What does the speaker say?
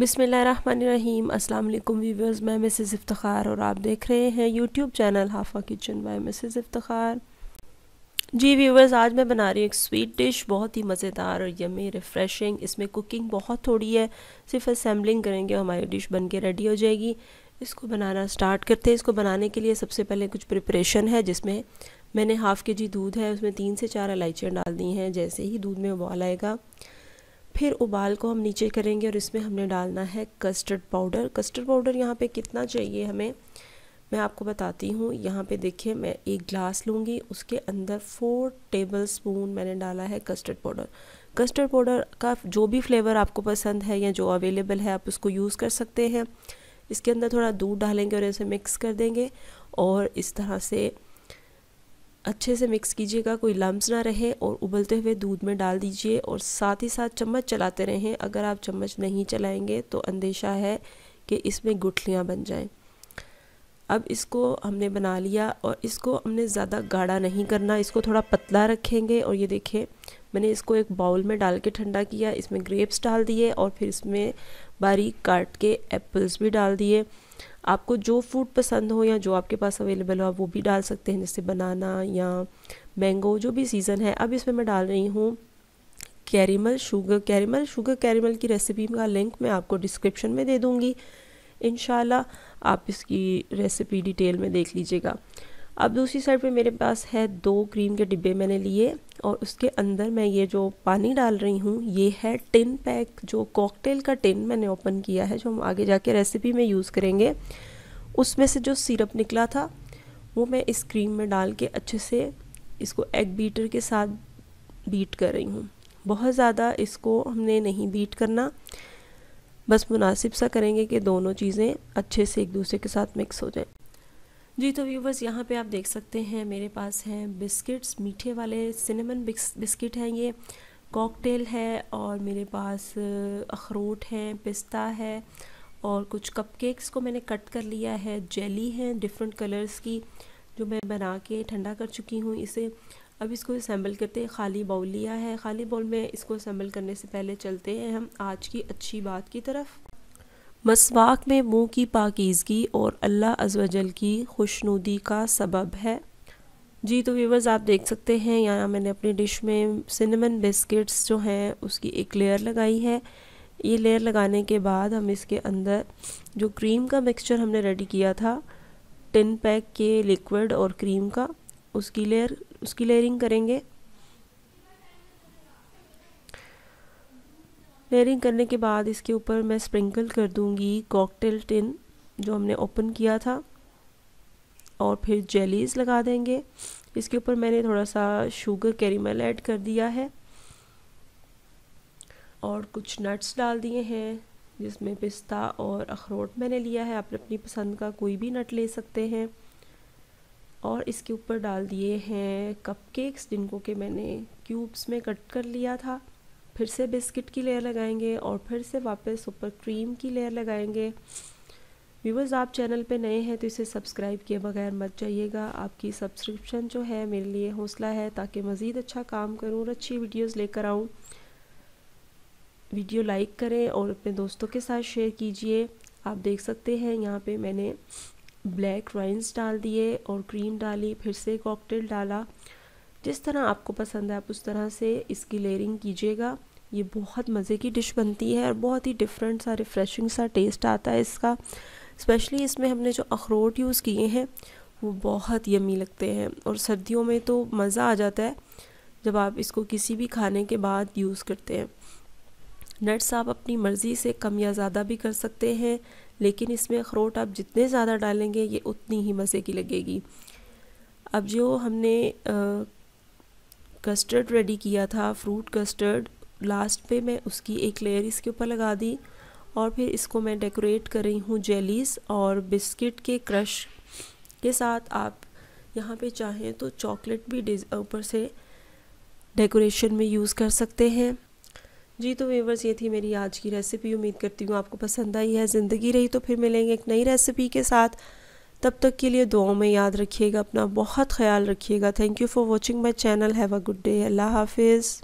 बिसमीम अल्लाम वीवर्स मैं मिसेज़ इफ्तार और आप देख रहे हैं यूट्यूब चैनल हाफा kitchen by Mrs Iftar ji viewers आज मैं बना रही हूँ एक स्वीट डिश बहुत ही मज़ेदार और यमी रिफ़्रेशिंग इसमें कुकिंग बहुत थोड़ी है सिर्फ असम्बलिंग करेंगे हमारी डिश बन के रेडी हो जाएगी इसको बनाना स्टार्ट करते हैं इसको बनाने के लिए सबसे पहले कुछ प्रिपरेशन है जिसमें मैंने हाफ़ के जी दूध है उसमें तीन से चार इलायचियाँ डाल दी हैं जैसे ही दूध में उबाल आएगा फिर उबाल को हम नीचे करेंगे और इसमें हमने डालना है कस्टर्ड पाउडर कस्टर्ड पाउडर यहाँ पे कितना चाहिए हमें मैं आपको बताती हूँ यहाँ पे देखिए मैं एक ग्लास लूँगी उसके अंदर फोर टेबल स्पून मैंने डाला है कस्टर्ड पाउडर कस्टर्ड पाउडर का जो भी फ्लेवर आपको पसंद है या जो अवेलेबल है आप उसको यूज़ कर सकते हैं इसके अंदर थोड़ा दूध डालेंगे और इसे मिक्स कर देंगे और इस तरह से अच्छे से मिक्स कीजिएगा कोई लम्स ना रहे और उबलते हुए दूध में डाल दीजिए और साथ ही साथ चम्मच चलाते रहें अगर आप चम्मच नहीं चलाएंगे तो अंदेशा है कि इसमें गुठलियाँ बन जाएं अब इसको हमने बना लिया और इसको हमने ज़्यादा गाढ़ा नहीं करना इसको थोड़ा पतला रखेंगे और ये देखें मैंने इसको एक बाउल में डाल के ठंडा किया इसमें ग्रेप्स डाल दिए और फिर इसमें बारीक काट के एप्पल्स भी डाल दिए आपको जो फ्रूट पसंद हो या जो आपके पास अवेलेबल हो आप वो भी डाल सकते हैं जैसे बनाना या मैंगो जो भी सीज़न है अब इसमें मैं डाल रही हूँ कैरीमल शुगर कैरीमल शुगर कैरीमल की रेसिपी का लिंक मैं आपको डिस्क्रिप्शन में दे दूँगी इन आप इसकी रेसिपी डिटेल में देख लीजिएगा अब दूसरी साइड पे मेरे पास है दो क्रीम के डिब्बे मैंने लिए और उसके अंदर मैं ये जो पानी डाल रही हूँ ये है टिन पैक जो कॉकटेल का टिन मैंने ओपन किया है जो हम आगे जाके रेसिपी में यूज़ करेंगे उसमें से जो सिरप निकला था वो मैं इस क्रीम में डाल के अच्छे से इसको एग बीटर के साथ बीट कर रही हूँ बहुत ज़्यादा इसको हमने नहीं बीट करना बस मुनासिब सा करेंगे कि दोनों चीज़ें अच्छे से एक दूसरे के साथ मिक्स हो जाए जी तो व्यूवर्स यहाँ पे आप देख सकते हैं मेरे पास हैं बिस्किट्स मीठे वाले सिनेमन बिस्किट हैं ये कॉकटेल है और मेरे पास अखरोट हैं पिस्ता है और कुछ कपकेक्स को मैंने कट कर लिया है जेली हैं डिफरेंट कलर्स की जो मैं बना के ठंडा कर चुकी हूँ इसे अब इसको असम्बल करते हैं खाली बाउल लिया है खाली बाउल में इसको असम्बल करने से पहले चलते हैं हम आज की अच्छी बात की तरफ मसवाक में मुंह की पाकिजगी और अल्लाह अजवजल की खुशनुदी का सबब है जी तो व्यूवर्स आप देख सकते हैं यहाँ मैंने अपनी डिश में सिनेमन बिस्किट्स जो हैं उसकी एक लेयर लगाई है ये लेयर लगाने के बाद हम इसके अंदर जो क्रीम का मिक्सचर हमने रेडी किया था टिन पैक के लिक्विड और क्रीम का उसकी लेयर उसकी लेयरिंग करेंगे लेयरिंग करने के बाद इसके ऊपर मैं स्प्रिंकल कर दूंगी कॉकटेल टिन जो हमने ओपन किया था और फिर जेलीज लगा देंगे इसके ऊपर मैंने थोड़ा सा शुगर कैरीमल ऐड कर दिया है और कुछ नट्स डाल दिए हैं जिसमें पिस्ता और अखरोट मैंने लिया है आप अपनी पसंद का कोई भी नट ले सकते हैं और इसके ऊपर डाल दिए हैं कपकेक्स जिनको कि मैंने क्यूब्स में कट कर लिया था फिर से बिस्किट की लेयर लगाएंगे और फिर से वापस ऊपर क्रीम की लेयर लगाएंगे व्यूवर्स आप चैनल पे नए हैं तो इसे सब्सक्राइब किए बगैर मत जाइएगा आपकी सब्सक्रिप्शन जो है मेरे लिए हौसला है ताकि मज़ीद अच्छा काम करूँ और अच्छी वीडियोज़ लेकर आऊँ वीडियो लाइक करें और अपने दोस्तों के साथ शेयर कीजिए आप देख सकते हैं यहाँ पे मैंने ब्लैक राइन्स डाल दिए और क्रीम डाली फिर से कॉकटेल डाला जिस तरह आपको पसंद है आप उस तरह से इसकी लेयरिंग कीजिएगा ये बहुत मज़े की डिश बनती है और बहुत ही डिफरेंट सा रिफ़्रेशिंग सा टेस्ट आता है इसका स्पेशली इसमें हमने जो अखरोट यूज़ किए हैं वो बहुत यमी लगते हैं और सर्दियों में तो मज़ा आ जाता है जब आप इसको किसी भी खाने के बाद यूज़ करते हैं नट्स आप अपनी मर्ज़ी से कम या ज़्यादा भी कर सकते हैं लेकिन इसमें अखरोट आप जितने ज़्यादा डालेंगे ये उतनी ही मज़े की लगेगी अब जो हमने कस्टर्ड रेडी किया था फ्रूट कस्टर्ड लास्ट पे मैं उसकी एक लेयर इसके ऊपर लगा दी और फिर इसको मैं डेकोरेट कर रही हूँ जेलीस और बिस्किट के क्रश के साथ आप यहाँ पे चाहें तो चॉकलेट भी ऊपर से डेकोरेशन में यूज़ कर सकते हैं जी तो वेवर्स ये थी मेरी आज की रेसिपी उम्मीद करती हूँ आपको पसंद आई है ज़िंदगी रही तो फिर मिलेंगे एक नई रेसिपी के साथ तब तक के लिए दुआओं में याद रखिएगा अपना बहुत ख्याल रखिएगा thank you for watching my channel have a good day अल्लाह हाफिज़